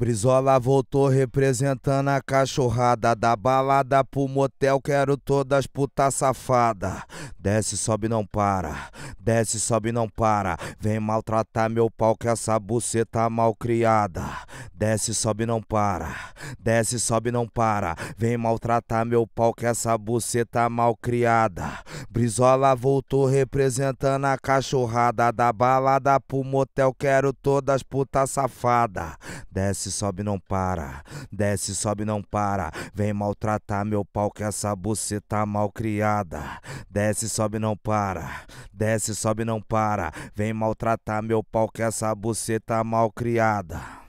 Brizola voltou representando a cachorrada Da balada pro motel, quero todas puta safada Desce, sobe, não para Desce, sobe, não para Vem maltratar meu pau que essa buceta mal criada Desce, sobe, não para. Desce, sobe, não para. Vem maltratar meu pau que essa buceta mal criada. Brizola voltou representando a cachorrada. Da balada pro motel, quero todas puta safada. Desce, sobe, não para. Desce, sobe, não para. Vem maltratar meu pau que essa buceta mal criada. Desce, sobe, não para. Desce, sobe, não para. Vem maltratar meu pau que essa buceta mal criada.